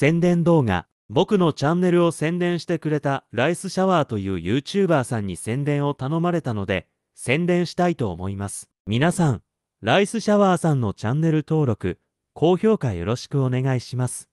宣伝動画。僕のチャンネルを宣伝してくれたライスシャワーという YouTuber さんに宣伝を頼まれたので、宣伝したいと思います。皆さん、ライスシャワーさんのチャンネル登録、高評価よろしくお願いします。